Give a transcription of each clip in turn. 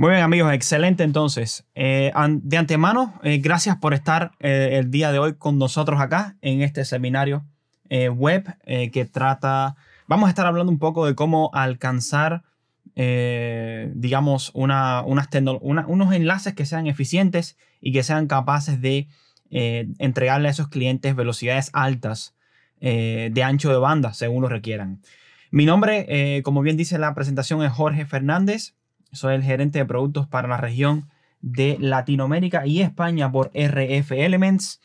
Muy bien, amigos, excelente entonces. Eh, de antemano, eh, gracias por estar eh, el día de hoy con nosotros acá en este seminario web que trata, vamos a estar hablando un poco de cómo alcanzar, digamos, unos enlaces que sean eficientes y que sean capaces de entregarle a esos clientes velocidades altas de ancho de banda, según lo requieran. Mi nombre, como bien dice la presentación, es Jorge Fernández. Soy el gerente de productos para la región de Latinoamérica y España por RF Elements.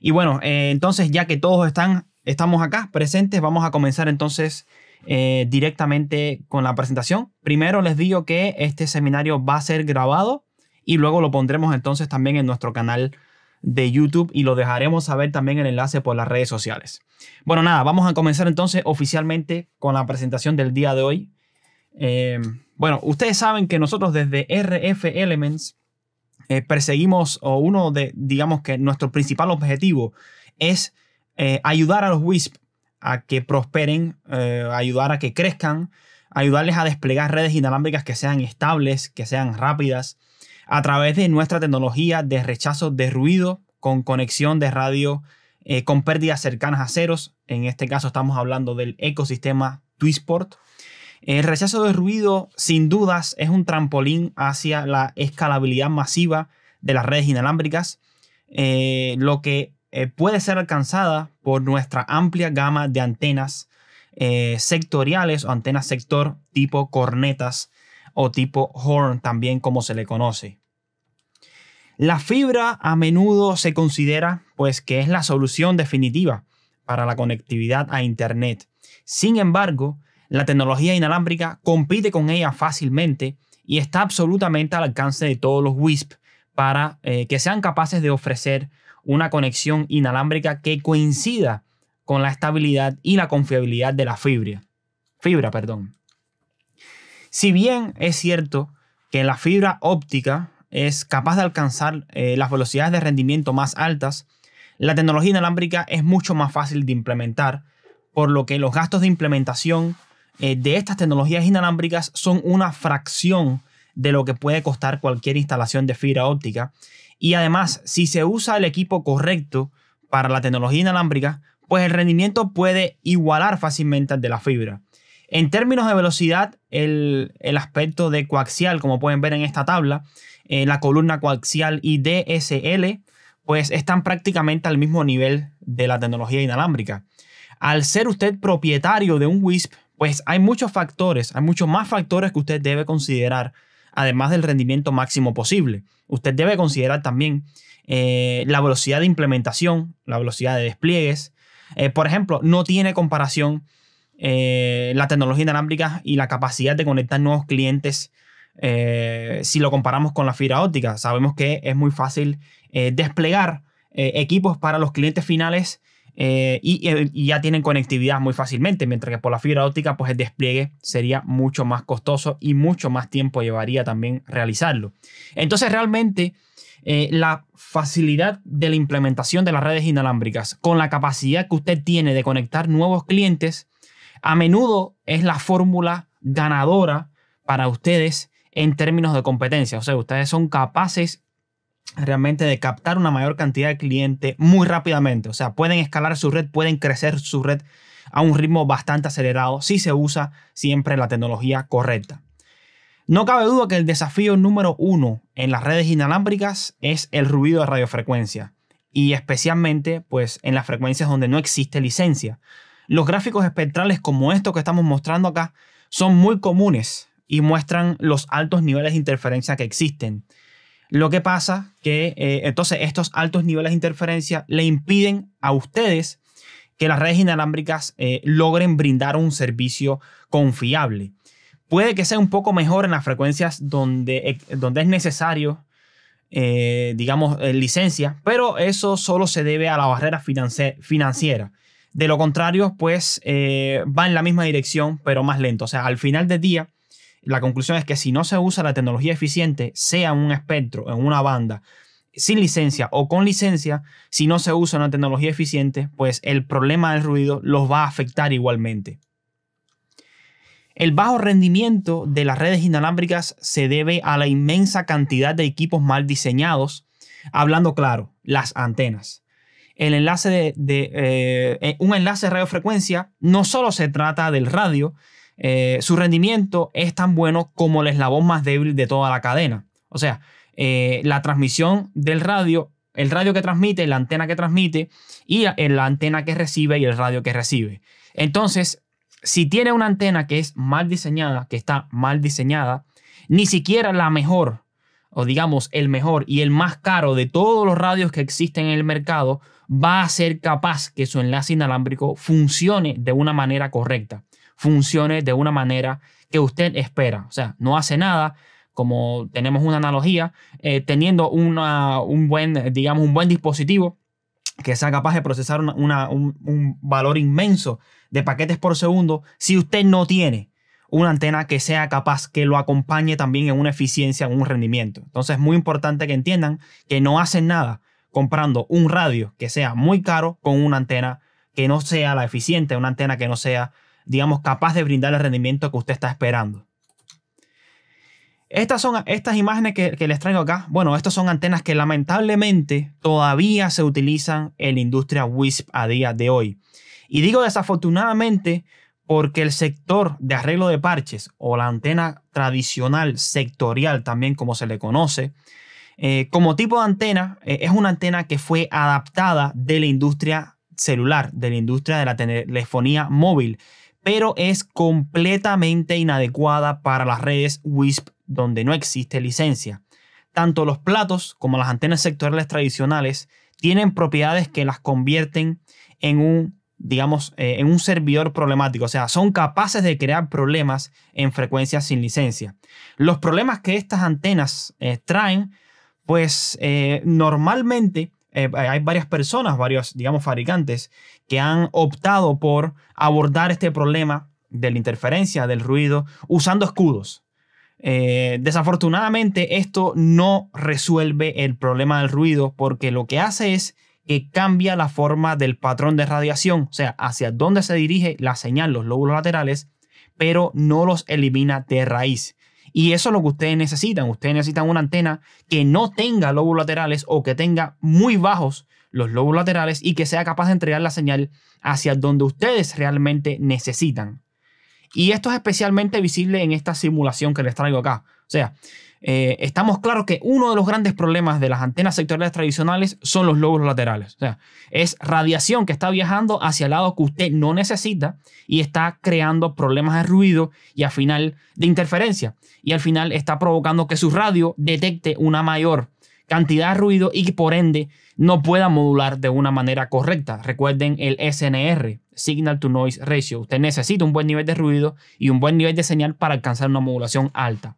Y bueno, eh, entonces ya que todos están, estamos acá presentes, vamos a comenzar entonces eh, directamente con la presentación. Primero les digo que este seminario va a ser grabado y luego lo pondremos entonces también en nuestro canal de YouTube y lo dejaremos saber también el enlace por las redes sociales. Bueno, nada, vamos a comenzar entonces oficialmente con la presentación del día de hoy eh, bueno, ustedes saben que nosotros desde RF Elements eh, perseguimos, o uno de, digamos que nuestro principal objetivo es eh, ayudar a los WISP a que prosperen, ayudar a que crezcan, ayudarles a desplegar redes inalámbricas que sean estables, que sean rápidas, a través de nuestra tecnología de rechazo de ruido con conexión de radio con pérdidas cercanas a ceros. En este caso estamos hablando del ecosistema Twistport. El rechazo de ruido, sin dudas, es un trampolín hacia la escalabilidad masiva de las redes inalámbricas, eh, lo que eh, puede ser alcanzada por nuestra amplia gama de antenas eh, sectoriales o antenas sector tipo cornetas o tipo horn también como se le conoce. La fibra a menudo se considera pues que es la solución definitiva para la conectividad a internet. Sin embargo, la tecnología inalámbrica compite con ella fácilmente y está absolutamente al alcance de todos los WISP para eh, que sean capaces de ofrecer una conexión inalámbrica que coincida con la estabilidad y la confiabilidad de la fibra. Fibra, perdón. Si bien es cierto que la fibra óptica es capaz de alcanzar eh, las velocidades de rendimiento más altas, la tecnología inalámbrica es mucho más fácil de implementar, por lo que los gastos de implementación eh, de estas tecnologías inalámbricas son una fracción de lo que puede costar cualquier instalación de fibra óptica. Y además, si se usa el equipo correcto para la tecnología inalámbrica, pues el rendimiento puede igualar fácilmente al de la fibra. En términos de velocidad, el, aspecto de coaxial, como pueden ver en esta tabla, en eh, la columna coaxial y DSL, pues están prácticamente al mismo nivel de la tecnología inalámbrica. Al ser usted propietario de un WISP, pues hay muchos factores, hay muchos más factores que usted debe considerar, además del rendimiento máximo posible. Usted debe considerar también eh, la velocidad de implementación, la velocidad de despliegues. Eh, por ejemplo, no tiene comparación eh, la tecnología inalámbrica y la capacidad de conectar nuevos clientes si lo comparamos con la fibra óptica. Sabemos que es muy fácil desplegar equipos para los clientes finales eh, y, ya tienen conectividad muy fácilmente, mientras que por la fibra óptica pues el despliegue sería mucho más costoso y mucho más tiempo llevaría también realizarlo. Entonces realmente eh, la facilidad de la implementación de las redes inalámbricas con la capacidad que usted tiene de conectar nuevos clientes a menudo es la fórmula ganadora para ustedes en términos de competencia. O sea, ustedes son capaces realmente de captar una mayor cantidad de clientes muy rápidamente. O sea, pueden escalar su red, pueden crecer su red a un ritmo bastante acelerado si se usa siempre la tecnología correcta. No cabe duda que el desafío número uno en las redes inalámbricas es el ruido de radiofrecuencia y especialmente pues en las frecuencias donde no existe licencia. Los gráficos espectrales como estos que estamos mostrando acá son muy comunes y muestran los altos niveles de interferencia que existen. Lo que pasa que eh, entonces estos altos niveles de interferencia le impiden a ustedes que las redes inalámbricas eh, logren brindar un servicio confiable. Puede que sea un poco mejor en las frecuencias donde, eh, donde es necesario, digamos, licencia, pero eso solo se debe a la barrera financiera. De lo contrario, pues va en la misma dirección, pero más lento. O sea, al final del día, la conclusión es que si no se usa la tecnología eficiente, sea en un espectro, en una banda, sin licencia o con licencia, si no se usa una tecnología eficiente, pues el problema del ruido los va a afectar igualmente. El bajo rendimiento de las redes inalámbricas se debe a la inmensa cantidad de equipos mal diseñados, hablando claro, las antenas. El enlace de, eh, eh, un enlace de radiofrecuencia no solo se trata del radio, eh, su rendimiento es tan bueno como el eslabón más débil de toda la cadena. O sea, eh, la transmisión del radio, el radio que transmite, la antena que transmite y eh, la antena que recibe y el radio que recibe. Entonces, si tiene una antena que es mal diseñada, que está mal diseñada, ni siquiera la mejor, o digamos el mejor y el más caro de todos los radios que existen en el mercado, va a ser capaz que su enlace inalámbrico funcione de una manera correcta funcione de una manera que usted espera. O sea, no hace nada, como tenemos una analogía, eh, teniendo una, un buen, digamos, un buen dispositivo que sea capaz de procesar una, un, un valor inmenso de paquetes por segundo, si usted no tiene una antena que sea capaz, que lo acompañe también en una eficiencia, en un rendimiento. Entonces es muy importante que entiendan que no hacen nada comprando un radio que sea muy caro con una antena que no sea la eficiente, una antena que no sea digamos, capaz de brindar el rendimiento que usted está esperando. Estas son estas imágenes que, les traigo acá. Bueno, estas son antenas que lamentablemente todavía se utilizan en la industria WISP a día de hoy. Y digo desafortunadamente porque el sector de arreglo de parches o la antena tradicional sectorial también como se le conoce, eh, como tipo de antena, eh, es una antena que fue adaptada de la industria celular, de la industria de la telefonía móvil pero es completamente inadecuada para las redes WISP donde no existe licencia. Tanto los platos como las antenas sectoriales tradicionales tienen propiedades que las convierten en un, digamos, eh, en un servidor problemático. O sea, son capaces de crear problemas en frecuencias sin licencia. Los problemas que estas antenas eh, traen, pues eh, normalmente hay varias personas, varios, digamos, fabricantes que han optado por abordar este problema de la interferencia, del ruido, usando escudos. Eh, desafortunadamente esto no resuelve el problema del ruido porque lo que hace es que cambia la forma del patrón de radiación, o sea, hacia dónde se dirige la señal, los lóbulos laterales, pero no los elimina de raíz. Y eso es lo que ustedes necesitan. Ustedes necesitan una antena que no tenga lóbulos laterales o que tenga muy bajos los lobos laterales y que sea capaz de entregar la señal hacia donde ustedes realmente necesitan. Y esto es especialmente visible en esta simulación que les traigo acá. O sea, eh, estamos claros que uno de los grandes problemas de las antenas sectoriales tradicionales son los lobos laterales. O sea, es radiación que está viajando hacia el lado que usted no necesita y está creando problemas de ruido y al final de interferencia. Y al final está provocando que su radio detecte una mayor cantidad de ruido y que por ende no pueda modular de una manera correcta. Recuerden el SNR, Signal to Noise Ratio. Usted necesita un buen nivel de ruido y un buen nivel de señal para alcanzar una modulación alta.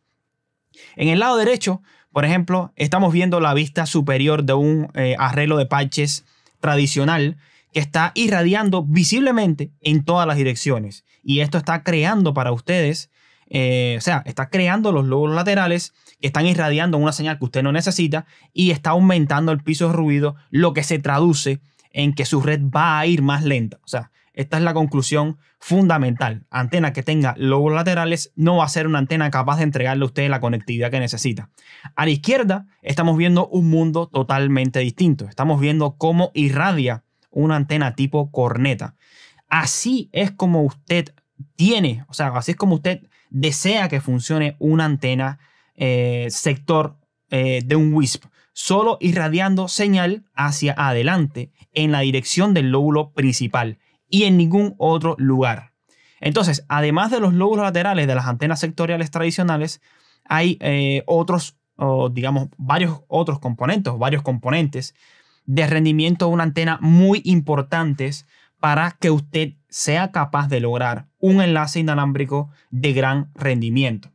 En el lado derecho, por ejemplo, estamos viendo la vista superior de un eh, arreglo de parches tradicional que está irradiando visiblemente en todas las direcciones. Y esto está creando para ustedes, eh, o sea, está creando los lóbulos laterales que están irradiando una señal que usted no necesita y está aumentando el piso de ruido, lo que se traduce en que su red va a ir más lenta. O sea, esta es la conclusión fundamental. Antena que tenga lobos laterales no va a ser una antena capaz de entregarle a usted la conectividad que necesita. A la izquierda estamos viendo un mundo totalmente distinto. Estamos viendo cómo irradia una antena tipo corneta. Así es como usted tiene, o sea, así es como usted desea que funcione una antena eh, sector eh, de un WISP, solo irradiando señal hacia adelante en la dirección del lóbulo principal y en ningún otro lugar. Entonces, además de los lóbulos laterales de las antenas sectoriales tradicionales, hay eh, otros, digamos, varios otros componentes, varios componentes de rendimiento de una antena muy importantes para que usted sea capaz de lograr un enlace inalámbrico de gran rendimiento.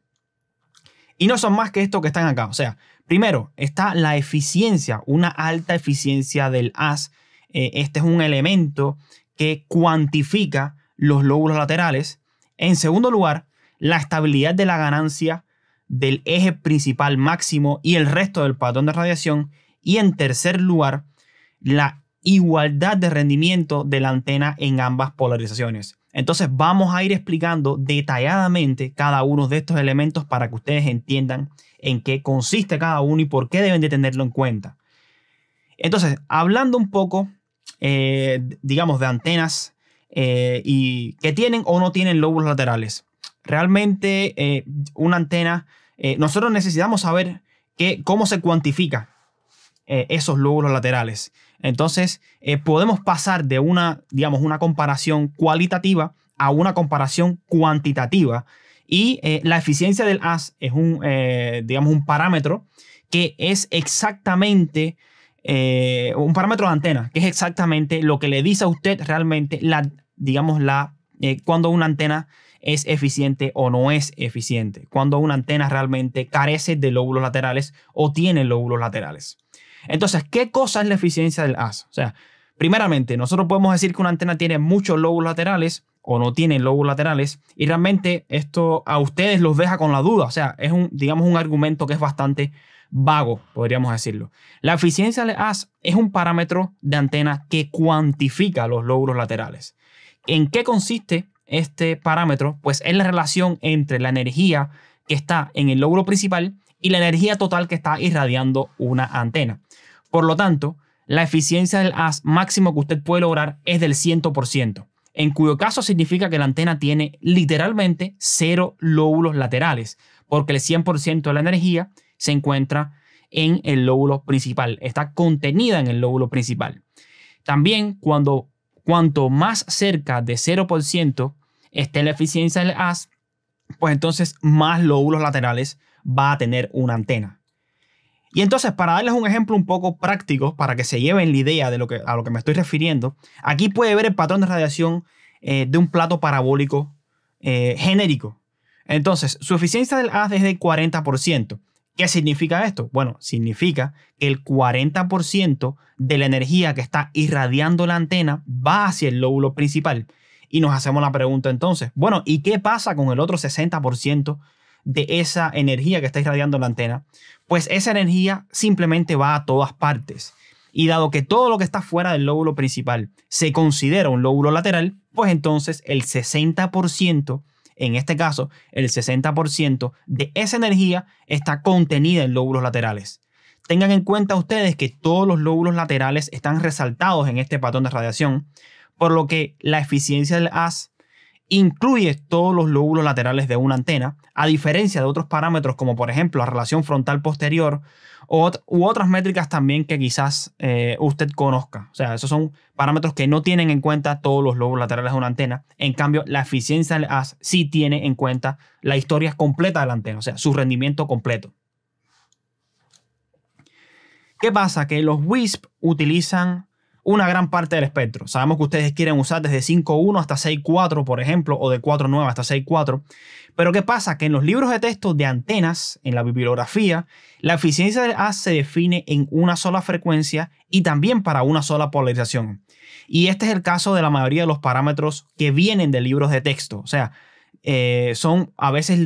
Y no son más que esto que están acá. O sea, primero está la eficiencia, una alta eficiencia del AS. Eh, este es un elemento que cuantifica los lóbulos laterales. En segundo lugar, la estabilidad de la ganancia del eje principal máximo y el resto del patrón de radiación. Y en tercer lugar, la igualdad de rendimiento de la antena en ambas polarizaciones. Entonces vamos a ir explicando detalladamente cada uno de estos elementos para que ustedes entiendan en qué consiste cada uno y por qué deben de tenerlo en cuenta. Entonces, hablando un poco, eh, digamos, de antenas eh, y que tienen o no tienen lóbulos laterales. Realmente eh, una antena, nosotros necesitamos saber que, cómo se cuantifica eh, esos lóbulos laterales. Entonces, eh, podemos pasar de una, digamos, una comparación cualitativa a una comparación cuantitativa. Y eh, la eficiencia del AS es un, digamos, un parámetro que es exactamente un parámetro de antena, que es exactamente lo que le dice a usted realmente la, digamos, la, cuando una antena es eficiente o no es eficiente, cuando una antena realmente carece de lóbulos laterales o tiene lóbulos laterales. Entonces, ¿qué cosa es la eficiencia del AS? O sea, primeramente, nosotros podemos decir que una antena tiene muchos lóbulos laterales o no tiene lóbulos laterales y realmente esto a ustedes los deja con la duda. O sea, es un, digamos, un argumento que es bastante vago, podríamos decirlo. La eficiencia del AS es un parámetro de antena que cuantifica los lóbulos laterales. ¿En qué consiste este parámetro? Pues es la relación entre la energía que está en el lóbulo principal y la energía total que está irradiando una antena. Por lo tanto, la eficiencia del AS máximo que usted puede lograr es del 100%, en cuyo caso significa que la antena tiene literalmente cero lóbulos laterales, porque el 100% de la energía se encuentra en el lóbulo principal, está contenida en el lóbulo principal. También cuando cuanto más cerca de 0% esté la eficiencia del AS, pues entonces más lóbulos laterales va a tener una antena. Y entonces, para darles un ejemplo un poco práctico, para que se lleven la idea de lo que, a lo que me estoy refiriendo, aquí puede ver el patrón de radiación eh, de un plato parabólico eh, genérico. Entonces, su eficiencia del haz es de 40%. ¿Qué significa esto? Bueno, significa que el 40% de la energía que está irradiando la antena va hacia el lóbulo principal. Y nos hacemos la pregunta entonces, bueno, ¿y qué pasa con el otro 60% de esa energía que está irradiando la antena? Pues esa energía simplemente va a todas partes. Y dado que todo lo que está fuera del lóbulo principal se considera un lóbulo lateral, pues entonces el 60%, en este caso el 60% de esa energía está contenida en lóbulos laterales. Tengan en cuenta ustedes que todos los lóbulos laterales están resaltados en este patrón de radiación, por lo que la eficiencia del AS incluye todos los lóbulos laterales de una antena, a diferencia de otros parámetros como por ejemplo la relación frontal posterior u otras métricas también que quizás eh, usted conozca. O sea, esos son parámetros que no tienen en cuenta todos los lóbulos laterales de una antena. En cambio, la eficiencia del AS sí tiene en cuenta la historia completa de la antena, o sea, su rendimiento completo. ¿Qué pasa? Que los WISP utilizan una gran parte del espectro. Sabemos que ustedes quieren usar desde 5.1 hasta 6.4, por ejemplo, o de 4.9 hasta 6.4. Pero ¿qué pasa? Que en los libros de texto de antenas, en la bibliografía, la eficiencia del A se define en una sola frecuencia y también para una sola polarización. Y este es el caso de la mayoría de los parámetros que vienen de libros de texto. O sea, eh, son a veces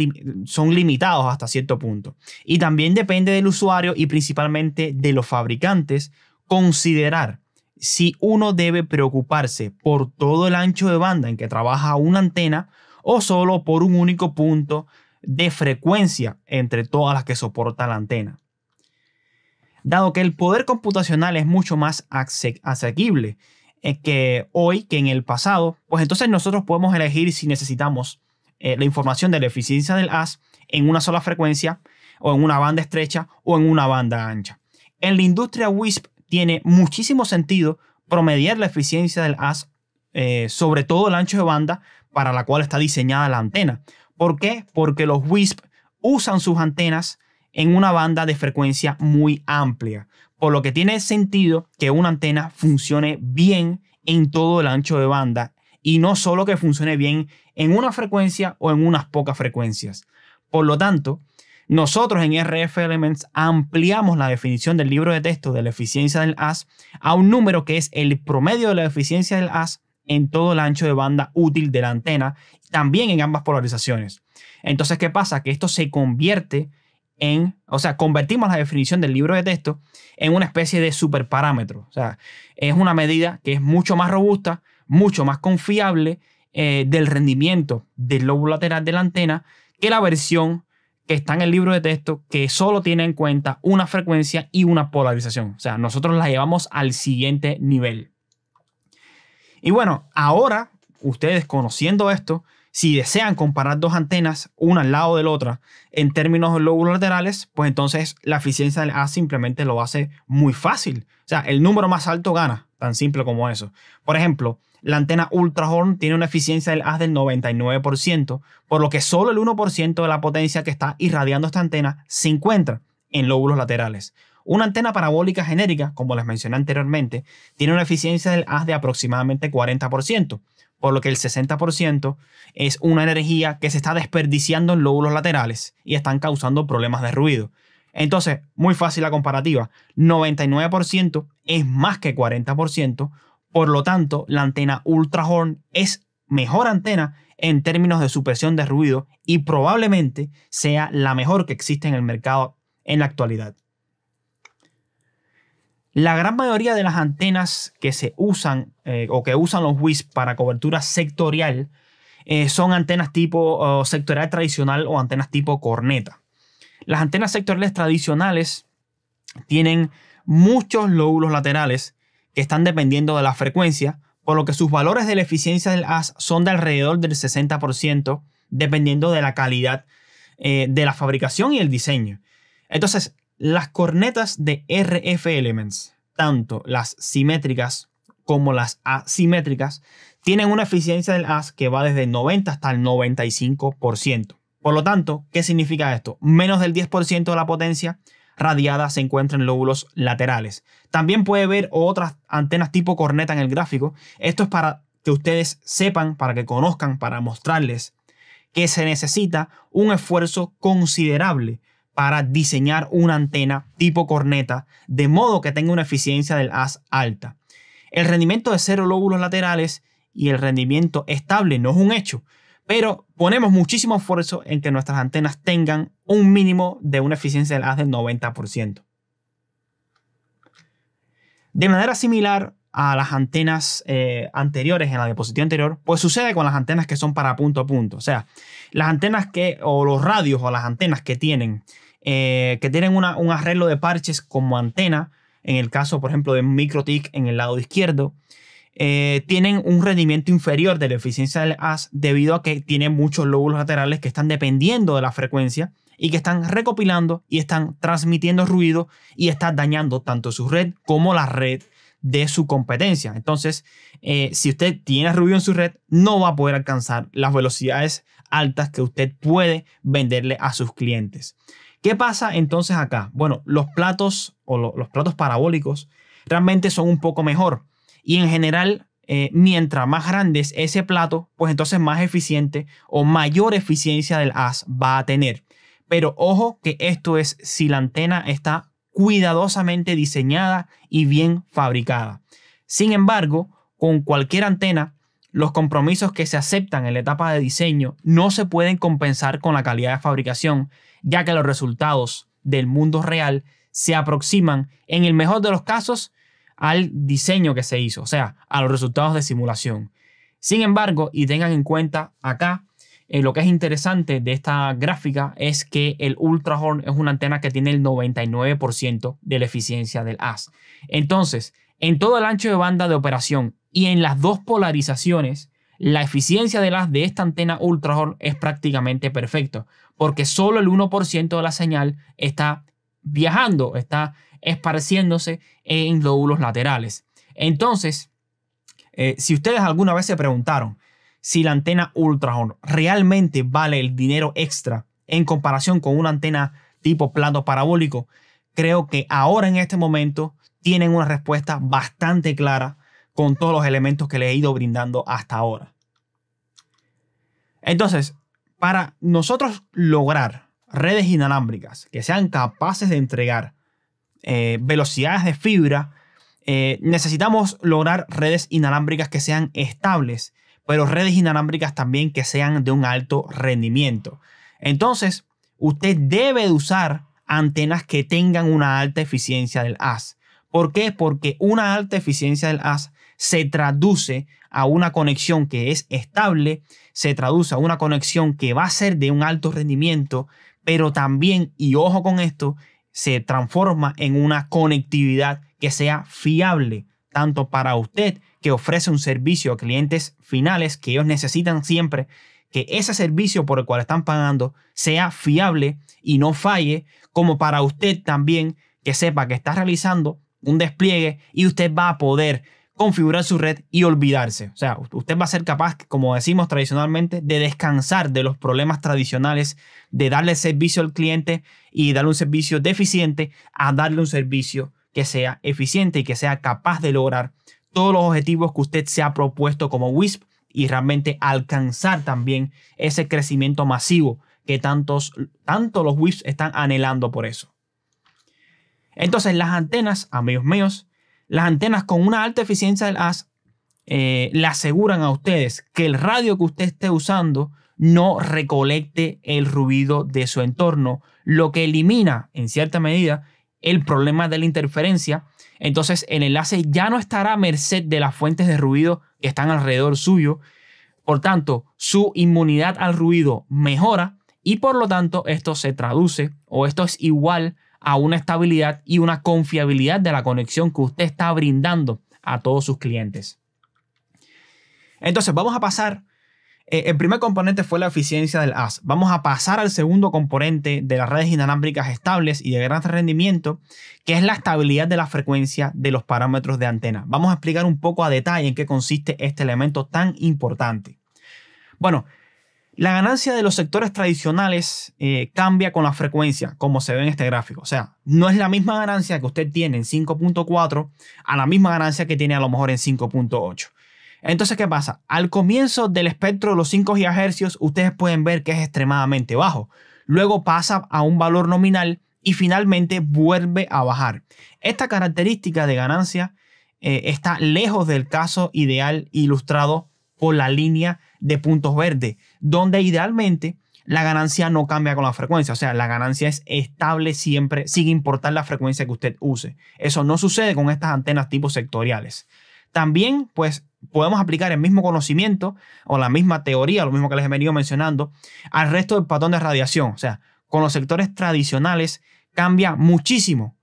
son limitados hasta cierto punto. Y también depende del usuario y principalmente de los fabricantes considerar si uno debe preocuparse por todo el ancho de banda en que trabaja una antena o solo por un único punto de frecuencia entre todas las que soporta la antena. Dado que el poder computacional es mucho más asequible eh, que hoy que en el pasado, pues entonces nosotros podemos elegir si necesitamos eh, la información de la eficiencia del AS en una sola frecuencia o en una banda estrecha o en una banda ancha. En la industria WISP tiene muchísimo sentido promediar la eficiencia del haz eh, sobre todo el ancho de banda para la cual está diseñada la antena. ¿Por qué? Porque los WISP usan sus antenas en una banda de frecuencia muy amplia, por lo que tiene sentido que una antena funcione bien en todo el ancho de banda y no solo que funcione bien en una frecuencia o en unas pocas frecuencias. Por lo tanto, nosotros en RF Elements ampliamos la definición del libro de texto de la eficiencia del AS a un número que es el promedio de la eficiencia del AS en todo el ancho de banda útil de la antena, también en ambas polarizaciones. Entonces, ¿qué pasa? Que esto se convierte en, o sea, convertimos la definición del libro de texto en una especie de superparámetro. O sea, es una medida que es mucho más robusta, mucho más confiable eh, del rendimiento del lóbulo lateral de la antena que la versión que está en el libro de texto que solo tiene en cuenta una frecuencia y una polarización. O sea, nosotros la llevamos al siguiente nivel. Y bueno, ahora ustedes conociendo esto, si desean comparar dos antenas una al lado de la otra en términos de lóbulos laterales, pues entonces la eficiencia del A simplemente lo hace muy fácil. O sea, el número más alto gana, tan simple como eso. Por ejemplo, la antena Horn tiene una eficiencia del AS del 99%, por lo que solo el 1% de la potencia que está irradiando esta antena se encuentra en lóbulos laterales. Una antena parabólica genérica, como les mencioné anteriormente, tiene una eficiencia del AS de aproximadamente 40%, por lo que el 60% es una energía que se está desperdiciando en lóbulos laterales y están causando problemas de ruido. Entonces, muy fácil la comparativa. 99% es más que 40%, por lo tanto, la antena Ultrahorn es mejor antena en términos de supresión de ruido y probablemente sea la mejor que existe en el mercado en la actualidad. La gran mayoría de las antenas que se usan eh, o que usan los WISP para cobertura sectorial eh, son antenas tipo sectorial tradicional o antenas tipo corneta. Las antenas sectoriales tradicionales tienen muchos lóbulos laterales que están dependiendo de la frecuencia, por lo que sus valores de la eficiencia del AS son de alrededor del 60%, dependiendo de la calidad eh, de la fabricación y el diseño. Entonces, las cornetas de RF Elements, tanto las simétricas como las asimétricas, tienen una eficiencia del AS que va desde el 90 hasta el 95%. Por lo tanto, ¿qué significa esto? Menos del 10% de la potencia radiada se encuentra en lóbulos laterales. También puede ver otras antenas tipo corneta en el gráfico. Esto es para que ustedes sepan, para que conozcan, para mostrarles que se necesita un esfuerzo considerable para diseñar una antena tipo corneta de modo que tenga una eficiencia del haz alta. El rendimiento de cero lóbulos laterales y el rendimiento estable no es un hecho, pero ponemos muchísimo esfuerzo en que nuestras antenas tengan un mínimo de una eficiencia de las del 90%. De manera similar a las antenas eh, anteriores en la diapositiva anterior, pues sucede con las antenas que son para punto a punto. O sea, las antenas que, o los radios o las antenas que tienen, eh, que tienen un arreglo de parches como antena, en el caso, por ejemplo, de MicroTIC en el lado izquierdo, eh, tienen un rendimiento inferior de la eficiencia del AS debido a que tienen muchos lóbulos laterales que están dependiendo de la frecuencia y que están recopilando y están transmitiendo ruido y está dañando tanto su red como la red de su competencia. Entonces, eh, si usted tiene ruido en su red, no va a poder alcanzar las velocidades altas que usted puede venderle a sus clientes. ¿Qué pasa entonces acá? Bueno, los platos o los platos parabólicos realmente son un poco mejor. Y en general, eh, mientras más grande es ese plato, pues entonces más eficiente o mayor eficiencia del AS va a tener. Pero ojo que esto es si la antena está cuidadosamente diseñada y bien fabricada. Sin embargo, con cualquier antena, los compromisos que se aceptan en la etapa de diseño no se pueden compensar con la calidad de fabricación, ya que los resultados del mundo real se aproximan, en el mejor de los casos, al diseño que se hizo, o sea, a los resultados de simulación. Sin embargo, y tengan en cuenta acá, eh, lo que es interesante de esta gráfica es que el Ultrahorn es una antena que tiene el 99% de la eficiencia del AS. Entonces, en todo el ancho de banda de operación y en las dos polarizaciones, la eficiencia del AS de esta antena Ultrahorn es prácticamente perfecta, porque solo el 1% de la señal está viajando, está esparciéndose en lóbulos laterales. Entonces, eh, si ustedes alguna vez se preguntaron si la antena ultrahorn realmente vale el dinero extra en comparación con una antena tipo plato parabólico, creo que ahora en este momento tienen una respuesta bastante clara con todos los elementos que les he ido brindando hasta ahora. Entonces, para nosotros lograr redes inalámbricas que sean capaces de entregar eh, velocidades de fibra, eh, necesitamos lograr redes inalámbricas que sean estables, pero redes inalámbricas también que sean de un alto rendimiento. Entonces, usted debe usar antenas que tengan una alta eficiencia del AS ¿Por qué? Porque una alta eficiencia del AS se traduce a una conexión que es estable, se traduce a una conexión que va a ser de un alto rendimiento, pero también, y ojo con esto, se transforma en una conectividad que sea fiable, tanto para usted que ofrece un servicio a clientes finales que ellos necesitan siempre, que ese servicio por el cual están pagando sea fiable y no falle, como para usted también que sepa que está realizando un despliegue y usted va a poder configurar su red y olvidarse. O sea, usted va a ser capaz, como decimos tradicionalmente, de descansar de los problemas tradicionales, de darle servicio al cliente y darle un servicio deficiente a darle un servicio que sea eficiente y que sea capaz de lograr todos los objetivos que usted se ha propuesto como WISP y realmente alcanzar también ese crecimiento masivo que tantos, tanto los WISP están anhelando por eso. Entonces las antenas, amigos míos, las antenas con una alta eficiencia del as eh, le aseguran a ustedes que el radio que usted esté usando no recolecte el ruido de su entorno, lo que elimina en cierta medida el problema de la interferencia. Entonces el enlace ya no estará a merced de las fuentes de ruido que están alrededor suyo. Por tanto, su inmunidad al ruido mejora y por lo tanto esto se traduce o esto es igual a una estabilidad y una confiabilidad de la conexión que usted está brindando a todos sus clientes. Entonces, vamos a pasar. Eh, el primer componente fue la eficiencia del AS. Vamos a pasar al segundo componente de las redes inalámbricas estables y de gran rendimiento, que es la estabilidad de la frecuencia de los parámetros de antena. Vamos a explicar un poco a detalle en qué consiste este elemento tan importante. Bueno, la ganancia de los sectores tradicionales eh, cambia con la frecuencia, como se ve en este gráfico. O sea, no es la misma ganancia que usted tiene en 5.4 a la misma ganancia que tiene a lo mejor en 5.8. Entonces, ¿qué pasa? Al comienzo del espectro de los 5 GHz, ustedes pueden ver que es extremadamente bajo. Luego pasa a un valor nominal y finalmente vuelve a bajar. Esta característica de ganancia eh, está lejos del caso ideal ilustrado por la línea de puntos verdes, donde idealmente la ganancia no cambia con la frecuencia, o sea, la ganancia es estable siempre, sin importar la frecuencia que usted use. Eso no sucede con estas antenas tipo sectoriales. También, pues, podemos aplicar el mismo conocimiento o la misma teoría, lo mismo que les he venido mencionando, al resto del patrón de radiación. O sea, con los sectores tradicionales cambia muchísimo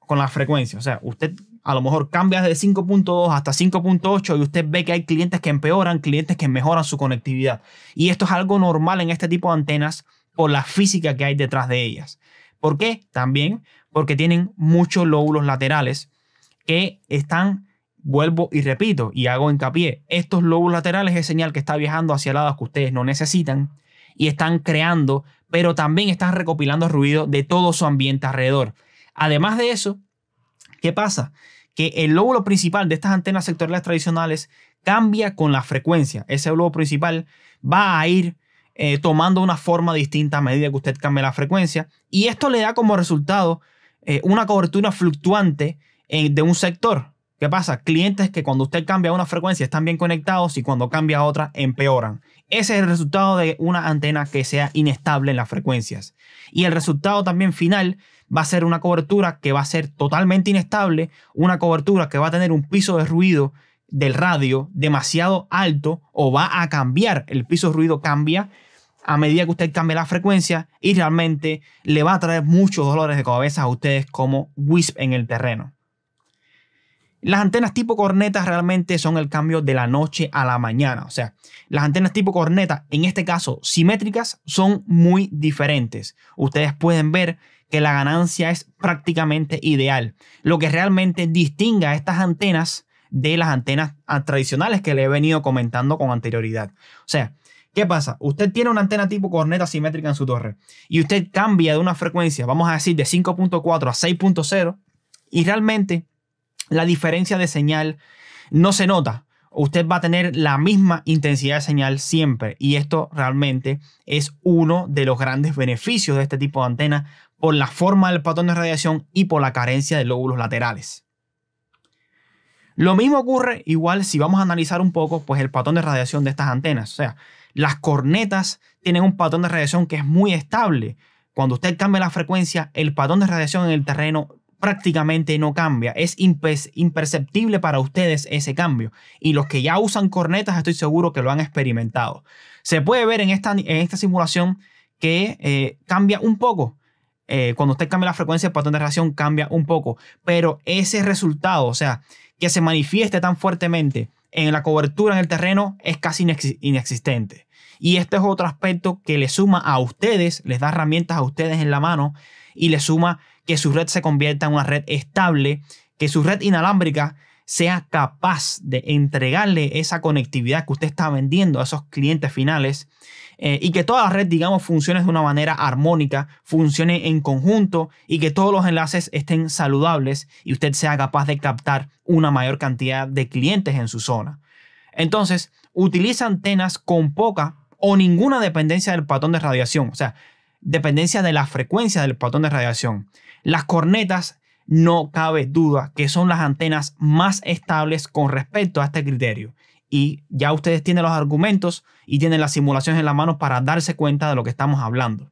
con la frecuencia. O sea, usted a lo mejor cambias de 5.2 hasta 5.8 y usted ve que hay clientes que empeoran, clientes que mejoran su conectividad. Y esto es algo normal en este tipo de antenas por la física que hay detrás de ellas. ¿Por qué? También porque tienen muchos lóbulos laterales que están, vuelvo y repito, y hago hincapié, estos lóbulos laterales es señal que está viajando hacia lados que ustedes no necesitan y están creando, pero también están recopilando ruido de todo su ambiente alrededor. Además de eso, ¿qué pasa? que el lóbulo principal de estas antenas sectoriales tradicionales cambia con la frecuencia. Ese lóbulo principal va a ir eh, tomando una forma distinta a medida que usted cambie la frecuencia. Y esto le da como resultado eh, una cobertura fluctuante eh, de un sector. ¿Qué pasa? Clientes que cuando usted cambia una frecuencia están bien conectados y cuando cambia otra empeoran. Ese es el resultado de una antena que sea inestable en las frecuencias. Y el resultado también final va a ser una cobertura que va a ser totalmente inestable, una cobertura que va a tener un piso de ruido del radio demasiado alto o va a cambiar, el piso de ruido cambia a medida que usted cambie la frecuencia y realmente le va a traer muchos dolores de cabeza a ustedes como WISP en el terreno. Las antenas tipo corneta realmente son el cambio de la noche a la mañana. O sea, las antenas tipo corneta, en este caso simétricas, son muy diferentes. Ustedes pueden ver que la ganancia es prácticamente ideal. Lo que realmente distingue a estas antenas de las antenas ah, tradicionales que le he venido comentando con anterioridad. O sea, ¿Qué pasa? Usted tiene una antena tipo corneta simétrica en su torre y usted cambia de una frecuencia, vamos a decir, de 5.4 a 6.0 y realmente la diferencia de señal no se nota. Usted va a tener la misma intensidad de señal siempre y esto realmente es uno de los grandes beneficios de este tipo de antena por la forma del patrón de radiación y por la carencia de lóbulos laterales. Lo mismo ocurre igual si vamos a analizar un poco pues el patrón de radiación de estas antenas, o sea, las cornetas tienen un patrón de radiación que es muy estable. Cuando usted cambia la frecuencia, el patrón de radiación en el terreno prácticamente no cambia. Es imperceptible para ustedes ese cambio. Y los que ya usan cornetas estoy seguro que lo han experimentado. Se puede ver en esta, en esta simulación que eh, cambia un poco. Eh, cuando usted cambia la frecuencia, el patrón de reacción cambia un poco. Pero ese resultado, o sea, que se manifieste tan fuertemente en la cobertura en el terreno, es casi inexistente. Y este es otro aspecto que le suma a ustedes, les da herramientas a ustedes en la mano y le suma que su red se convierta en una red estable, que su red inalámbrica sea capaz de entregarle esa conectividad que usted está vendiendo a esos clientes finales eh, y que toda la red, digamos, funcione de una manera armónica, funcione en conjunto y que todos los enlaces estén saludables y usted sea capaz de captar una mayor cantidad de clientes en su zona. Entonces, utiliza antenas con poca o ninguna dependencia del patrón de radiación, o sea, dependencia de la frecuencia del patrón de radiación. Las cornetas no cabe duda que son las antenas más estables con respecto a este criterio. Y ya ustedes tienen los argumentos y tienen las simulaciones en la mano para darse cuenta de lo que estamos hablando.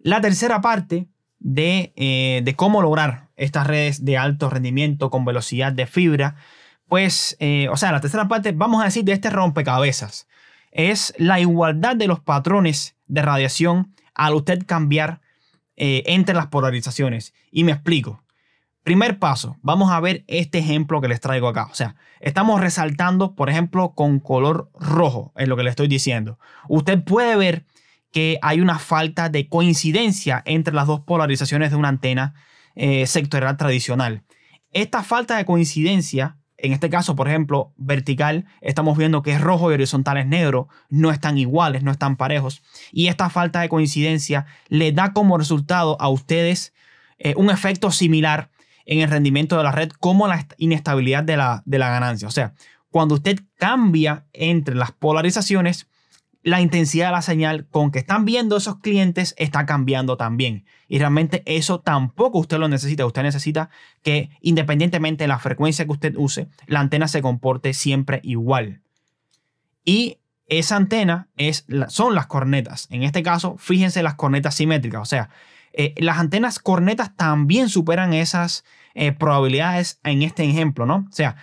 La tercera parte eh, de, cómo lograr estas redes de alto rendimiento con velocidad de fibra, pues, eh, o sea, la tercera parte, vamos a decir, de este rompecabezas, es la igualdad de los patrones de radiación al usted cambiar eh, entre las polarizaciones. Y me explico. Primer paso, vamos a ver este ejemplo que les traigo acá. O sea, estamos resaltando, por ejemplo, con color rojo, es lo que le estoy diciendo. Usted puede ver que hay una falta de coincidencia entre las dos polarizaciones de una antena eh, sectorial tradicional. Esta falta de coincidencia en este caso, por ejemplo, vertical, estamos viendo que es rojo y horizontal es negro, no están iguales, no están parejos. Y esta falta de coincidencia le da como resultado a ustedes eh, un efecto similar en el rendimiento de la red como la inestabilidad de la, de la ganancia. O sea, cuando usted cambia entre las polarizaciones, la intensidad de la señal con que están viendo esos clientes está cambiando también. Y realmente eso tampoco usted lo necesita. Usted necesita que independientemente de la frecuencia que usted use, la antena se comporte siempre igual. Y esa antena es, son las cornetas. En este caso, fíjense las cornetas simétricas. O sea, eh, las antenas cornetas también superan esas eh, probabilidades en este ejemplo, ¿no? O sea,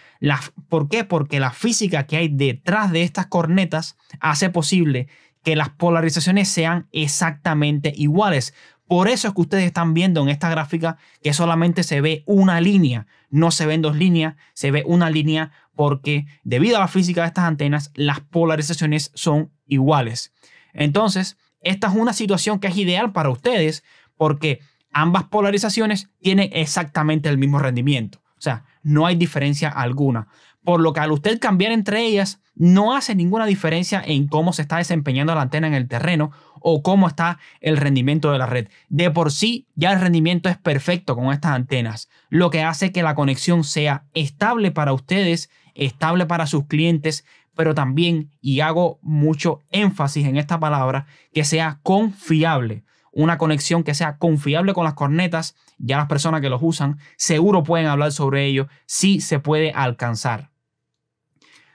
¿por qué? Porque la física que hay detrás de estas cornetas hace posible que las polarizaciones sean exactamente iguales. Por eso es que ustedes están viendo en esta gráfica que solamente se ve una línea, no se ven dos líneas, se ve una línea porque debido a la física de estas antenas, las polarizaciones son iguales. Entonces, esta es una situación que es ideal para ustedes porque ambas polarizaciones tienen exactamente el mismo rendimiento. O sea, no hay diferencia alguna. Por lo que al usted cambiar entre ellas, no hace ninguna diferencia en cómo se está desempeñando la antena en el terreno o cómo está el rendimiento de la red. De por sí, ya el rendimiento es perfecto con estas antenas, lo que hace que la conexión sea estable para ustedes, estable para sus clientes, pero también, y hago mucho énfasis en esta palabra, que sea confiable una conexión que sea confiable con las cornetas, ya las personas que los usan seguro pueden hablar sobre ello, si se puede alcanzar.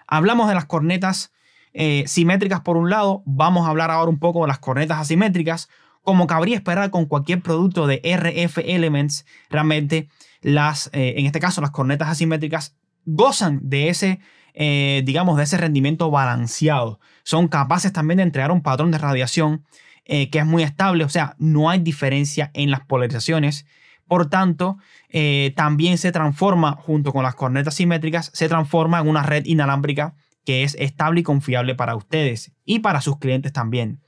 Hablamos de las cornetas eh, simétricas por un lado, vamos a hablar ahora un poco de las cornetas asimétricas. Como cabría esperar con cualquier producto de RF Elements, realmente las, eh, en este caso las cornetas asimétricas, gozan de ese, eh, digamos, de ese rendimiento balanceado. Son capaces también de entregar un patrón de radiación eh, que es muy estable, o sea, no hay diferencia en las polarizaciones. Por tanto, eh, también se transforma, junto con las cornetas simétricas, se transforma en una red inalámbrica que es estable y confiable para ustedes y para sus clientes también.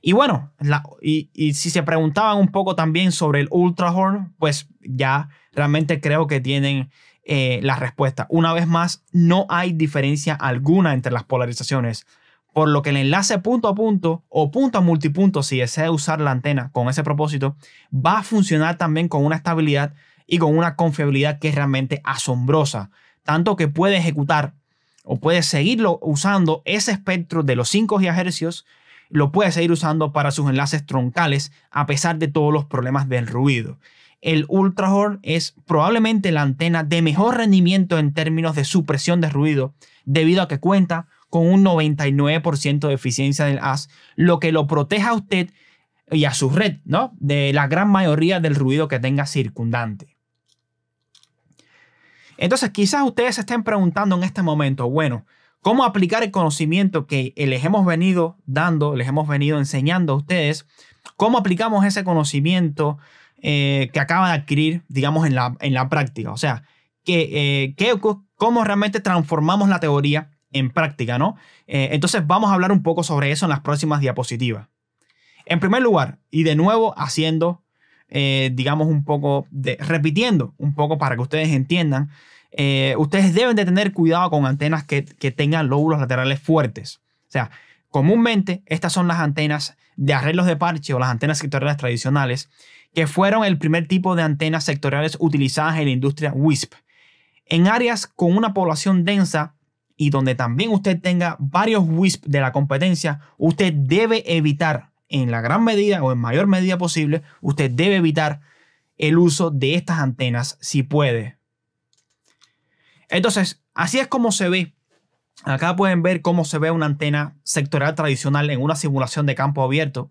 Y bueno, y, si se preguntaban un poco también sobre el Ultrahorn, pues ya realmente creo que tienen eh, la respuesta. Una vez más, no hay diferencia alguna entre las polarizaciones por lo que el enlace punto a punto o punto a multipunto, si desea usar la antena con ese propósito, va a funcionar también con una estabilidad y con una confiabilidad que es realmente asombrosa, tanto que puede ejecutar o puede seguirlo usando ese espectro de los 5 GHz, lo puede seguir usando para sus enlaces troncales a pesar de todos los problemas del ruido. El Ultrahorn es probablemente la antena de mejor rendimiento en términos de supresión de ruido debido a que cuenta con un 99% de eficiencia del AS, lo que lo protege a usted y a su red, ¿no? De la gran mayoría del ruido que tenga circundante. Entonces, quizás ustedes se estén preguntando en este momento, bueno, ¿cómo aplicar el conocimiento que les hemos venido dando, les hemos venido enseñando a ustedes? ¿Cómo aplicamos ese conocimiento eh, que acaba de adquirir, digamos, en la, en la práctica? O sea, eh, ¿cómo realmente transformamos la teoría en práctica, ¿no? Eh, entonces vamos a hablar un poco sobre eso en las próximas diapositivas. En primer lugar, y de nuevo haciendo, eh, digamos, un poco de, repitiendo un poco para que ustedes entiendan, eh, ustedes deben de tener cuidado con antenas que, que tengan lóbulos laterales fuertes. O sea, comúnmente estas son las antenas de arreglos de parche o las antenas sectoriales tradicionales, que fueron el primer tipo de antenas sectoriales utilizadas en la industria WISP. En áreas con una población densa, y donde también usted tenga varios WISP de la competencia, usted debe evitar en la gran medida o en mayor medida posible, usted debe evitar el uso de estas antenas si puede. Entonces, así es como se ve. Acá pueden ver cómo se ve una antena sectorial tradicional en una simulación de campo abierto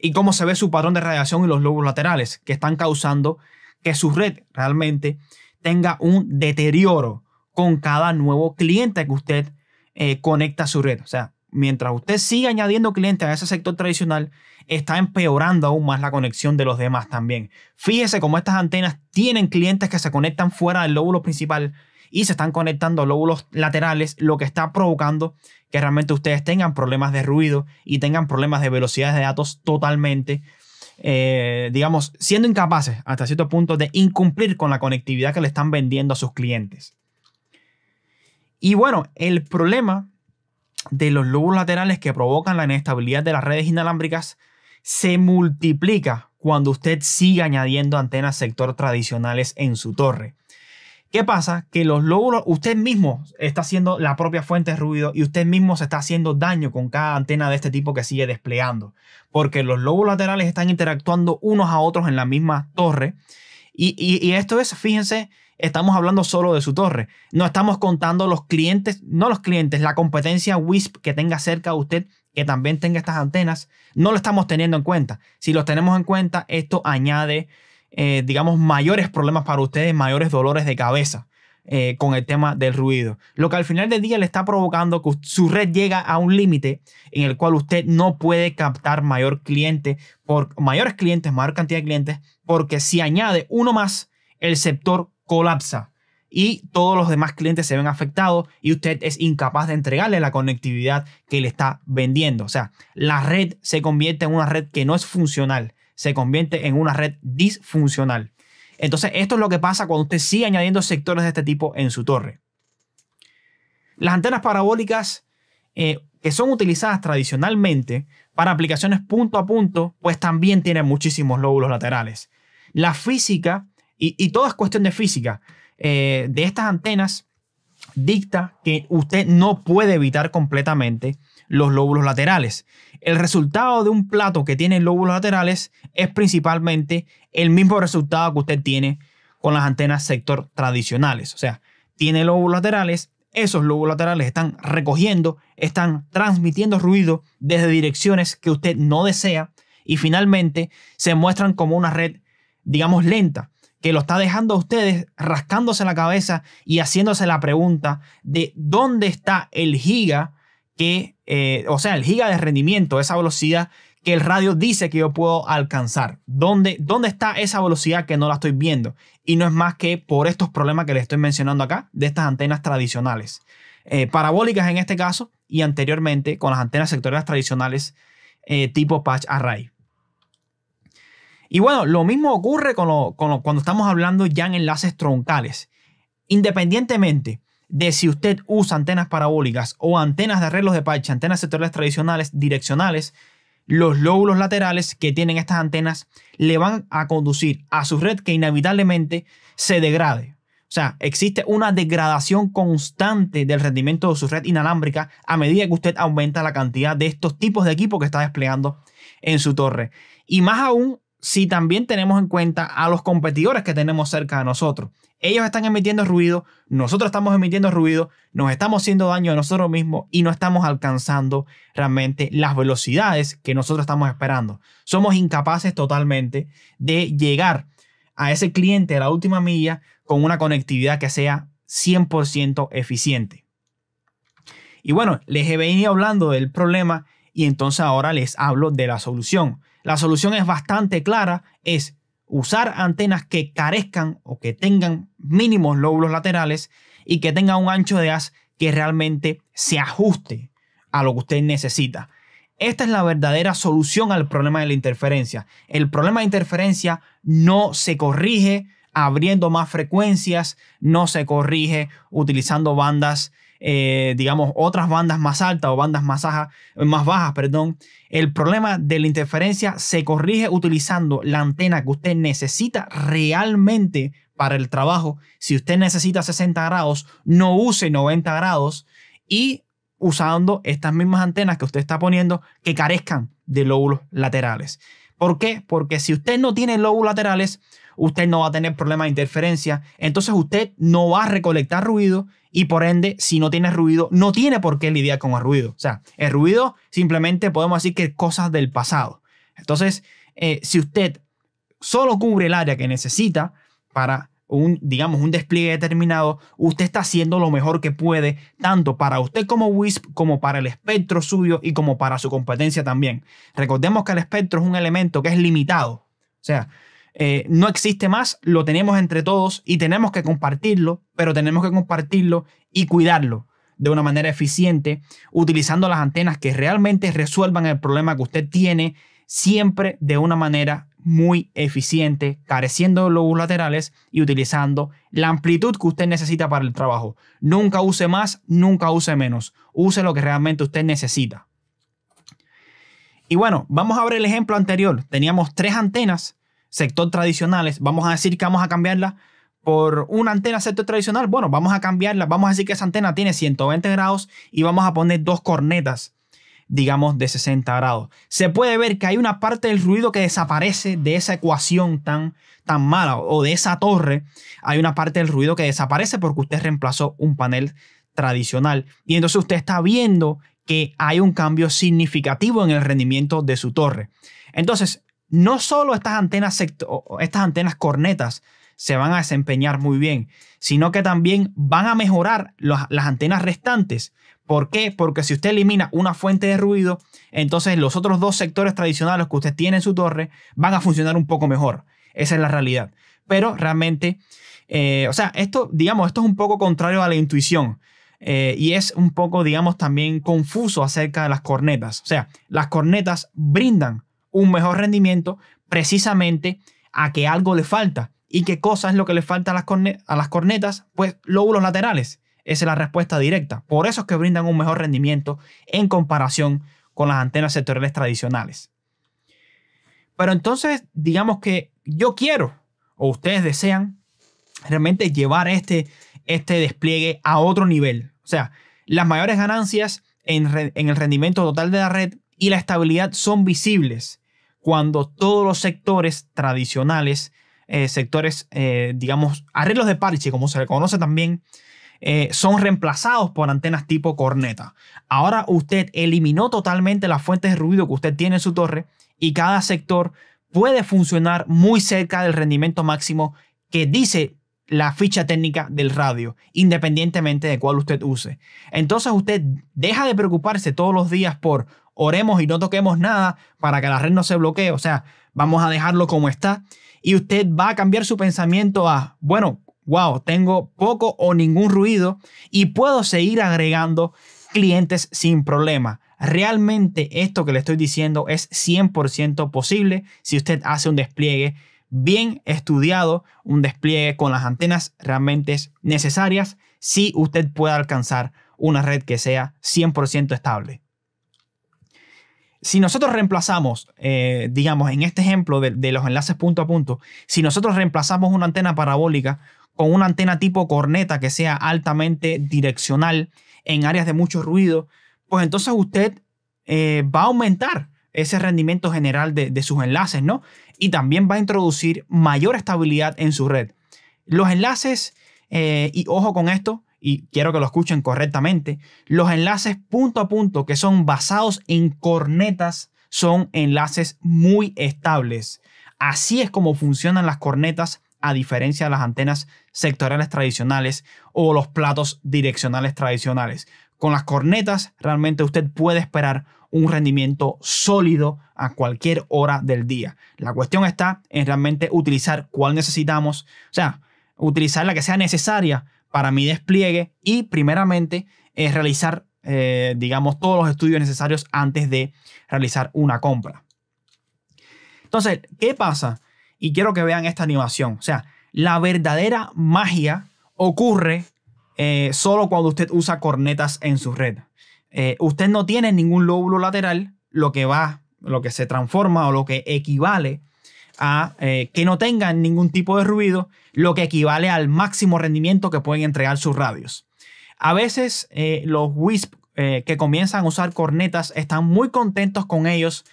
y cómo se ve su patrón de radiación y los lobos laterales que están causando que su red realmente tenga un deterioro con cada nuevo cliente que usted eh, conecta a su red. O sea, mientras usted sigue añadiendo clientes a ese sector tradicional, está empeorando aún más la conexión de los demás también. Fíjese cómo estas antenas tienen clientes que se conectan fuera del lóbulo principal y se están conectando a lóbulos laterales, lo que está provocando que realmente ustedes tengan problemas de ruido y tengan problemas de velocidades de datos totalmente, eh, digamos, siendo incapaces hasta cierto punto de incumplir con la conectividad que le están vendiendo a sus clientes. Y bueno, el problema de los lóbulos laterales que provocan la inestabilidad de las redes inalámbricas se multiplica cuando usted sigue añadiendo antenas sector tradicionales en su torre. ¿Qué pasa? Que los lóbulos, usted mismo está haciendo la propia fuente de ruido y usted mismo se está haciendo daño con cada antena de este tipo que sigue desplegando. Porque los lóbulos laterales están interactuando unos a otros en la misma torre. Y, y esto es, fíjense, estamos hablando solo de su torre. No estamos contando los clientes, no los clientes, la competencia WISP que tenga cerca de usted, que también tenga estas antenas, no lo estamos teniendo en cuenta. Si los tenemos en cuenta, esto añade, eh, digamos, mayores problemas para ustedes, mayores dolores de cabeza. Eh, con el tema del ruido. Lo que al final del día le está provocando que su red llega a un límite en el cual usted no puede captar mayor cliente por, mayores clientes, mayor cantidad de clientes, porque si añade uno más, el sector colapsa y todos los demás clientes se ven afectados y usted es incapaz de entregarle la conectividad que le está vendiendo. O sea, la red se convierte en una red que no es funcional, se convierte en una red disfuncional. Entonces, esto es lo que pasa cuando usted sigue añadiendo sectores de este tipo en su torre. Las antenas parabólicas eh, que son utilizadas tradicionalmente para aplicaciones punto a punto, pues también tienen muchísimos lóbulos laterales. La física y, y todo es cuestión de física. Eh, de estas antenas dicta que usted no puede evitar completamente los lóbulos laterales. El resultado de un plato que tiene lóbulos laterales es principalmente el mismo resultado que usted tiene con las antenas sector tradicionales. O sea, tiene lóbulos laterales, esos lóbulos laterales están recogiendo, están transmitiendo ruido desde direcciones que usted no desea y finalmente se muestran como una red, digamos, lenta que lo está dejando a ustedes rascándose la cabeza y haciéndose la pregunta de dónde está el giga que, eh, o sea, el giga de rendimiento, esa velocidad que el radio dice que yo puedo alcanzar. ¿Dónde, ¿Dónde está esa velocidad que no la estoy viendo? Y no es más que por estos problemas que les estoy mencionando acá, de estas antenas tradicionales. Eh, parabólicas en este caso, y anteriormente con las antenas sectoriales tradicionales eh, tipo patch array. Y bueno, lo mismo ocurre cuando estamos hablando ya en enlaces troncales. Independientemente de si usted usa antenas parabólicas o antenas de arreglos de patch, antenas sectoriales tradicionales, direccionales, los lóbulos laterales que tienen estas antenas le van a conducir a su red que inevitablemente se degrade. O sea, existe una degradación constante del rendimiento de su red inalámbrica a medida que usted aumenta la cantidad de estos tipos de equipo que está desplegando en su torre. Y más aún si también tenemos en cuenta a los competidores que tenemos cerca de nosotros. Ellos están emitiendo ruido, nosotros estamos emitiendo ruido, nos estamos haciendo daño a nosotros mismos y no estamos alcanzando realmente las velocidades que nosotros estamos esperando. Somos incapaces totalmente de llegar a ese cliente a la última milla con una conectividad que sea 100% eficiente. Y bueno, les he venido hablando del problema y entonces ahora les hablo de la solución. La solución es bastante clara, es usar antenas que carezcan o que tengan mínimos lóbulos laterales y que tengan un ancho de haz que realmente se ajuste a lo que usted necesita. Esta es la verdadera solución al problema de la interferencia. El problema de interferencia no se corrige abriendo más frecuencias, no se corrige utilizando bandas eh, digamos, otras bandas más altas o bandas más, bajas, más bajas, perdón, el problema de la interferencia se corrige utilizando la antena que usted necesita realmente para el trabajo. Si usted necesita 60 grados, no use 90 grados y usando estas mismas antenas que usted está poniendo que carezcan de lóbulos laterales. ¿Por qué? Porque si usted no tiene lóbulos laterales, usted no va a tener problema de interferencia, entonces usted no va a recolectar ruido y por ende, si no tiene ruido, no tiene por qué lidiar con el ruido. O sea, el ruido simplemente podemos decir que cosas del pasado. Entonces, eh, si usted solo cubre el área que necesita para un, digamos, un despliegue determinado, usted está haciendo lo mejor que puede, tanto para usted como Wisp, como para el espectro suyo y como para su competencia también. Recordemos que el espectro es un elemento que es limitado. O sea, eh, no existe más, lo tenemos entre todos y tenemos que compartirlo, pero tenemos que compartirlo y cuidarlo de una manera eficiente, utilizando las antenas que realmente resuelvan el problema que usted tiene, siempre de una manera muy eficiente, careciendo de lobos laterales y utilizando la amplitud que usted necesita para el trabajo. Nunca use más, nunca use menos. Use lo que realmente usted necesita. Y bueno, vamos a ver el ejemplo anterior. Teníamos tres antenas sector tradicionales, vamos a decir que vamos a cambiarla por una antena sector tradicional, bueno, vamos a cambiarla, vamos a decir que esa antena tiene 120 grados y vamos a poner dos cornetas, digamos, de 60 grados. Se puede ver que hay una parte del ruido que desaparece de esa ecuación tan, tan mala o de esa torre, hay una parte del ruido que desaparece porque usted reemplazó un panel tradicional. Y entonces usted está viendo que hay un cambio significativo en el rendimiento de su torre. Entonces, no solo estas antenas, estas antenas cornetas se van a desempeñar muy bien, sino que también van a mejorar las antenas restantes. ¿Por qué? Porque si usted elimina una fuente de ruido, entonces los otros dos sectores tradicionales que usted tiene en su torre van a funcionar un poco mejor. Esa es la realidad. Pero realmente, eh, o sea, esto, digamos, esto es un poco contrario a la intuición. Eh, y es un poco, digamos, también confuso acerca de las cornetas. O sea, las cornetas brindan un mejor rendimiento precisamente a que algo le falta. ¿Y qué cosa es lo que le falta a las, cornetas? Pues lóbulos laterales. Esa es la respuesta directa. Por eso es que brindan un mejor rendimiento en comparación con las antenas sectoriales tradicionales. Pero entonces, digamos que yo quiero, o ustedes desean, realmente llevar este, este despliegue a otro nivel. O sea, las mayores ganancias en, en el rendimiento total de la red y la estabilidad son visibles cuando todos los sectores tradicionales, eh, sectores, eh, digamos, arreglos de parche, como se le conoce también, eh, son reemplazados por antenas tipo corneta. Ahora usted eliminó totalmente las fuentes de ruido que usted tiene en su torre y cada sector puede funcionar muy cerca del rendimiento máximo que dice la ficha técnica del radio, independientemente de cuál usted use. Entonces usted deja de preocuparse todos los días por, oremos y no toquemos nada para que la red no se bloquee, o sea, vamos a dejarlo como está. Y usted va a cambiar su pensamiento a, bueno, wow, tengo poco o ningún ruido y puedo seguir agregando clientes sin problema. Realmente esto que le estoy diciendo es 100% posible si usted hace un despliegue bien estudiado, un despliegue con las antenas realmente necesarias si usted puede alcanzar una red que sea 100% estable si nosotros reemplazamos, eh, digamos, en este ejemplo de, los enlaces punto a punto, si nosotros reemplazamos una antena parabólica con una antena tipo corneta que sea altamente direccional en áreas de mucho ruido, pues entonces usted eh, va a aumentar ese rendimiento general de, sus enlaces, ¿no? Y también va a introducir mayor estabilidad en su red. Los enlaces, eh, y ojo con esto, y quiero que lo escuchen correctamente, los enlaces punto a punto que son basados en cornetas son enlaces muy estables. Así es como funcionan las cornetas a diferencia de las antenas sectoriales tradicionales o los platos direccionales tradicionales. Con las cornetas realmente usted puede esperar un rendimiento sólido a cualquier hora del día. La cuestión está en realmente utilizar cuál necesitamos, o sea, utilizar la que sea necesaria para mi despliegue y primeramente es realizar, eh, digamos, todos los estudios necesarios antes de realizar una compra. Entonces, ¿qué pasa? Y quiero que vean esta animación. O sea, la verdadera magia ocurre eh, solo cuando usted usa cornetas en su red. Eh, usted no tiene ningún lóbulo lateral, lo que va, lo que se transforma o lo que equivale a que no tengan ningún tipo de ruido, lo que equivale al máximo rendimiento que pueden entregar sus radios. A veces eh, los WISP eh, que comienzan a usar cornetas están muy contentos con ellos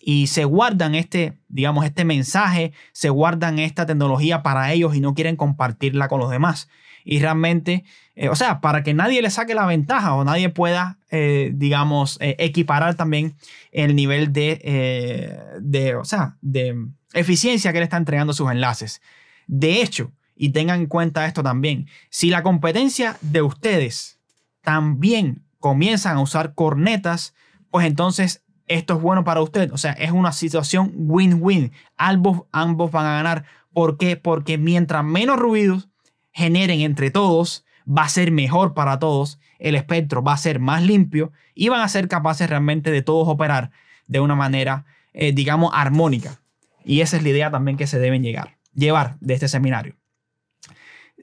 y se guardan este, digamos, este mensaje, se guardan esta tecnología para ellos y no quieren compartirla con los demás. Y realmente, eh, o sea, para que nadie le saque la ventaja o nadie pueda, digamos, equiparar también el nivel de, o sea, de eficiencia que le está entregando sus enlaces. De hecho, y tengan en cuenta esto también, si la competencia de ustedes también comienzan a usar cornetas, pues entonces esto es bueno para ustedes, O sea, es una situación win-win. Ambos, van a ganar. ¿Por qué? Porque mientras menos ruidos generen entre todos, va a ser mejor para todos. El espectro va a ser más limpio y van a ser capaces realmente de todos operar de una manera, eh, digamos, armónica. Y esa es la idea también que se deben llegar llevar de este seminario.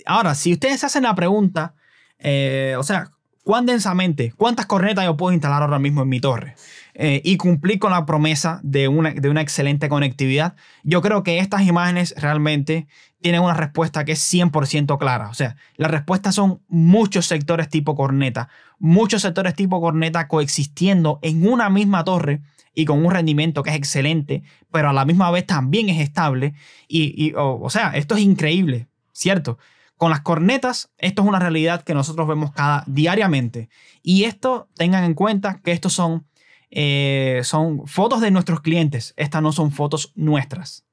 Ahora, si ustedes hacen la pregunta, eh, o sea, ¿cuán densamente, cuántas cornetas yo puedo instalar ahora mismo en mi torre? Eh, y cumplir con la promesa de una, de una excelente conectividad. Yo creo que estas imágenes realmente tienen una respuesta que es 100% clara. O sea, las respuestas son muchos sectores tipo corneta, muchos sectores tipo corneta coexistiendo en una misma torre y con un rendimiento que es excelente, pero a la misma vez también es estable. Y, o, sea, esto es increíble, ¿cierto? Con las cornetas, esto es una realidad que nosotros vemos cada diariamente. Y esto, tengan en cuenta que estos son, eh, son fotos de nuestros clientes, estas no son fotos nuestras.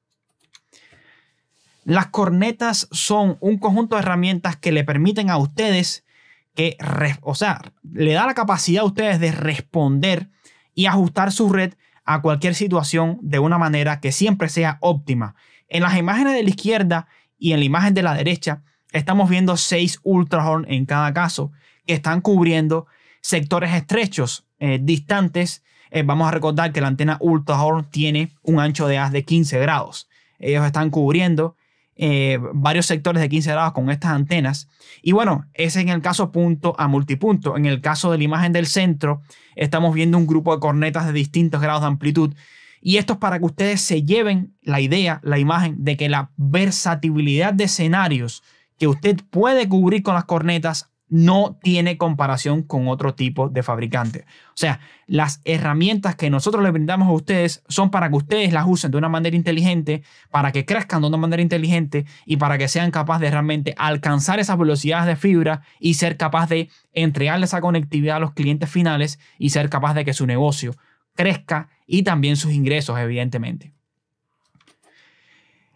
Las cornetas son un conjunto de herramientas que le permiten a ustedes que, o sea, le da la capacidad a ustedes de responder y ajustar su red a cualquier situación de una manera que siempre sea óptima. En las imágenes de la izquierda y en la imagen de la derecha estamos viendo seis Ultrahorn en cada caso que están cubriendo sectores estrechos, eh, distantes. Eh, vamos a recordar que la antena Ultrahorn tiene un ancho de haz de 15 grados. Ellos están cubriendo eh, varios sectores de 15 grados con estas antenas. Y bueno, ese en el caso punto a multipunto. En el caso de la imagen del centro, estamos viendo un grupo de cornetas de distintos grados de amplitud. Y esto es para que ustedes se lleven la idea, la imagen de que la versatilidad de escenarios que usted puede cubrir con las cornetas no tiene comparación con otro tipo de fabricante. O sea, las herramientas que nosotros les brindamos a ustedes son para que ustedes las usen de una manera inteligente, para que crezcan de una manera inteligente y para que sean capaces de realmente alcanzar esas velocidades de fibra y ser capaces de entregarle esa conectividad a los clientes finales y ser capaz de que su negocio crezca y también sus ingresos, evidentemente.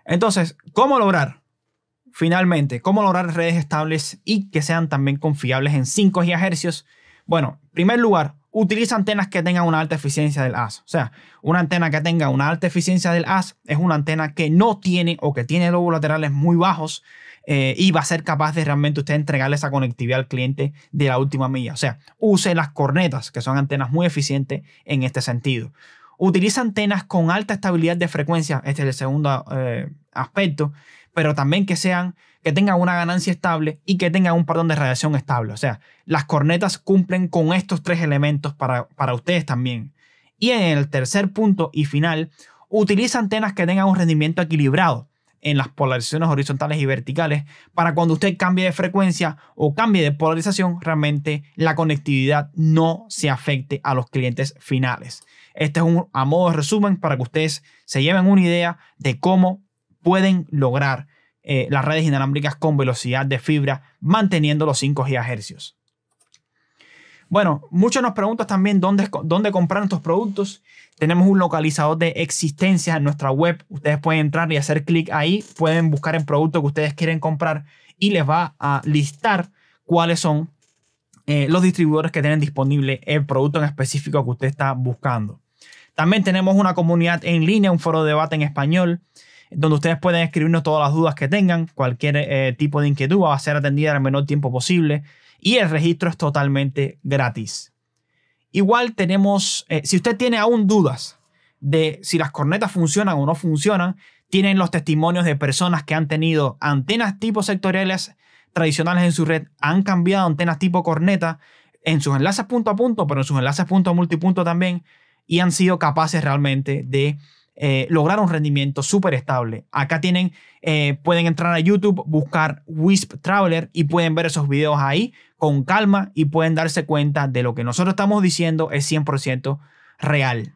Entonces, ¿cómo lograr Finalmente, ¿cómo lograr redes estables y que sean también confiables en 5 GHz? Bueno, en primer lugar, utiliza antenas que tengan una alta eficiencia del AS. O sea, una antena que tenga una alta eficiencia del AS es una antena que no tiene o que tiene lobos laterales muy bajos eh, y va a ser capaz de realmente usted entregarle esa conectividad al cliente de la última milla. O sea, use las cornetas, que son antenas muy eficientes en este sentido. Utiliza antenas con alta estabilidad de frecuencia, este es el segundo eh, aspecto, pero también que sean, que tengan una ganancia estable y que tengan un patrón de radiación estable. O sea, las cornetas cumplen con estos tres elementos para, para ustedes también. Y en el tercer punto y final, utiliza antenas que tengan un rendimiento equilibrado en las polarizaciones horizontales y verticales para cuando usted cambie de frecuencia o cambie de polarización, realmente la conectividad no se afecte a los clientes finales. Este es un a modo de resumen para que ustedes se lleven una idea de cómo pueden lograr eh, las redes inalámbricas con velocidad de fibra, manteniendo los 5 GHz. Bueno, muchos nos preguntan también dónde, dónde comprar estos productos. Tenemos un localizador de existencia en nuestra web. Ustedes pueden entrar y hacer clic ahí. Pueden buscar el producto que ustedes quieren comprar y les va a listar cuáles son eh, los distribuidores que tienen disponible el producto en específico que usted está buscando. También tenemos una comunidad en línea, un foro de debate en español donde ustedes pueden escribirnos todas las dudas que tengan, cualquier eh, tipo de inquietud va a ser atendida en el menor tiempo posible y el registro es totalmente gratis. Igual tenemos, eh, si usted tiene aún dudas de si las cornetas funcionan o no funcionan, tienen los testimonios de personas que han tenido antenas tipo sectoriales tradicionales en su red, han cambiado antenas tipo corneta en sus enlaces punto a punto, pero en sus enlaces punto a multipunto también, y han sido capaces realmente de eh, lograr un rendimiento súper estable. Acá tienen, eh, pueden entrar a YouTube, buscar Wisp Traveler y pueden ver esos videos ahí con calma y pueden darse cuenta de lo que nosotros estamos diciendo es 100% real.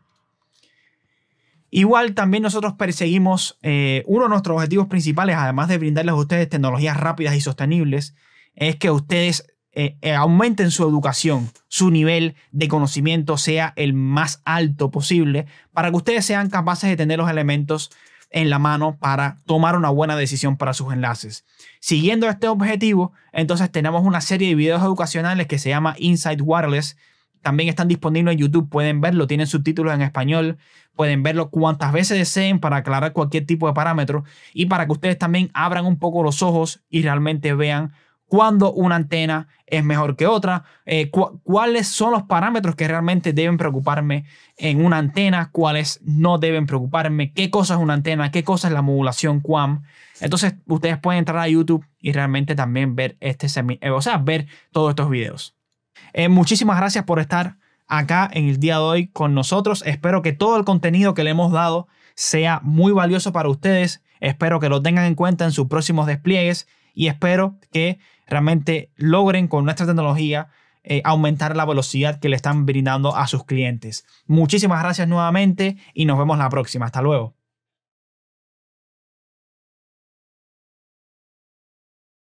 Igual también nosotros perseguimos eh, uno de nuestros objetivos principales, además de brindarles a ustedes tecnologías rápidas y sostenibles, es que ustedes eh, eh, aumenten su educación, su nivel de conocimiento sea el más alto posible para que ustedes sean capaces de tener los elementos en la mano para tomar una buena decisión para sus enlaces. Siguiendo este objetivo, entonces tenemos una serie de videos educacionales que se llama Inside Wireless. También están disponibles en YouTube, pueden verlo, tienen subtítulos en español, pueden verlo cuantas veces deseen para aclarar cualquier tipo de parámetro y para que ustedes también abran un poco los ojos y realmente vean cuando una antena es mejor que otra, eh, cuáles son los parámetros que realmente deben preocuparme en una antena, cuáles no deben preocuparme, qué cosa es una antena, qué cosa es la modulación QAM. Entonces ustedes pueden entrar a YouTube y realmente también ver este eh, o sea, ver todos estos videos. Eh, muchísimas gracias por estar acá en el día de hoy con nosotros. Espero que todo el contenido que le hemos dado sea muy valioso para ustedes. Espero que lo tengan en cuenta en sus próximos despliegues y espero que realmente logren con nuestra tecnología eh, aumentar la velocidad que le están brindando a sus clientes. Muchísimas gracias nuevamente y nos vemos la próxima. Hasta luego.